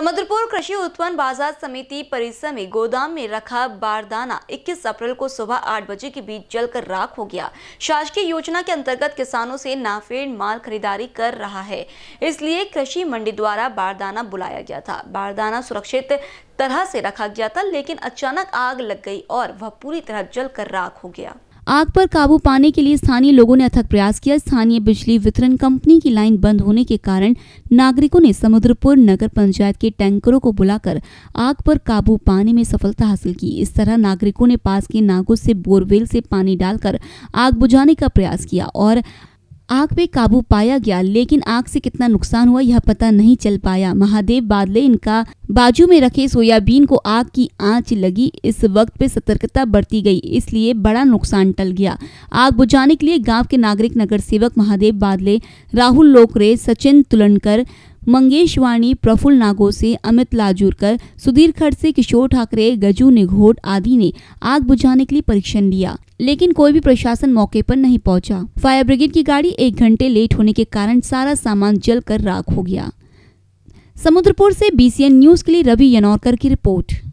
समुद्रपुर कृषि उत्पन्न बाजार समिति परिसर में गोदाम में रखा बारदाना 21 अप्रैल को सुबह 8 बजे के बीच जलकर राख हो गया शासकीय योजना के अंतर्गत किसानों से नाफेड माल खरीदारी कर रहा है इसलिए कृषि मंडी द्वारा बारदाना बुलाया गया था बारदाना सुरक्षित तरह से रखा गया था लेकिन अचानक आग लग गई और वह पूरी तरह जल राख हो गया आग पर काबू पाने के लिए स्थानीय लोगों ने अथक प्रयास किया स्थानीय बिजली वितरण कंपनी की लाइन बंद होने के कारण नागरिकों ने समुद्रपुर नगर पंचायत के टैंकरों को बुलाकर आग पर काबू पाने में सफलता हासिल की इस तरह नागरिकों ने पास के नागों से बोरवेल से पानी डालकर आग बुझाने का प्रयास किया और आग पे काबू पाया गया लेकिन आग से कितना नुकसान हुआ यह पता नहीं चल पाया महादेव बादले इनका बाजू में रखे सोयाबीन को आग की आंच लगी इस वक्त पे सतर्कता बरती गई इसलिए बड़ा नुकसान टल गया आग बुझाने के लिए गांव के नागरिक नगर सेवक महादेव बादले राहुल लोकरे सचिन तुलनकर मंगेश वाणी प्रफुल्ल नागोसे अमित लाजूरकर सुधीर खड़से किशोर ठाकरे गजू निघोट आदि ने आग बुझाने के लिए परीक्षण लिया लेकिन कोई भी प्रशासन मौके पर नहीं पहुंचा। फायर ब्रिगेड की गाड़ी एक घंटे लेट होने के कारण सारा सामान जलकर राख हो गया समुद्रपुर से बीसीएन न्यूज के लिए रवि यनौरकर की रिपोर्ट